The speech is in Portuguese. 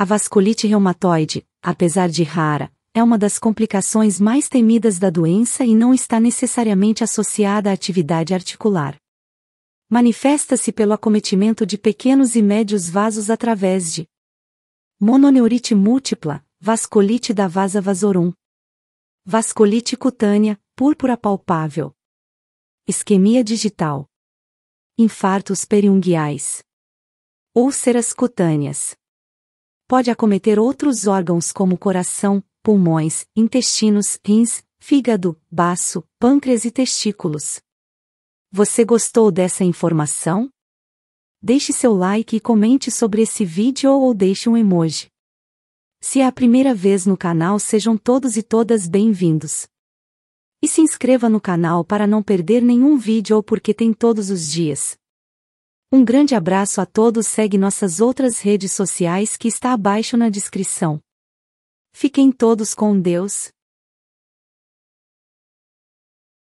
A vasculite reumatoide, apesar de rara, é uma das complicações mais temidas da doença e não está necessariamente associada à atividade articular. Manifesta-se pelo acometimento de pequenos e médios vasos através de mononeurite múltipla, vasculite da vasa vasorum, vasculite cutânea, púrpura palpável, isquemia digital, infartos periunguiais, úlceras cutâneas pode acometer outros órgãos como coração, pulmões, intestinos, rins, fígado, baço, pâncreas e testículos. Você gostou dessa informação? Deixe seu like e comente sobre esse vídeo ou deixe um emoji. Se é a primeira vez no canal, sejam todos e todas bem-vindos. E se inscreva no canal para não perder nenhum vídeo ou porque tem todos os dias. Um grande abraço a todos. Segue nossas outras redes sociais que está abaixo na descrição. Fiquem todos com Deus.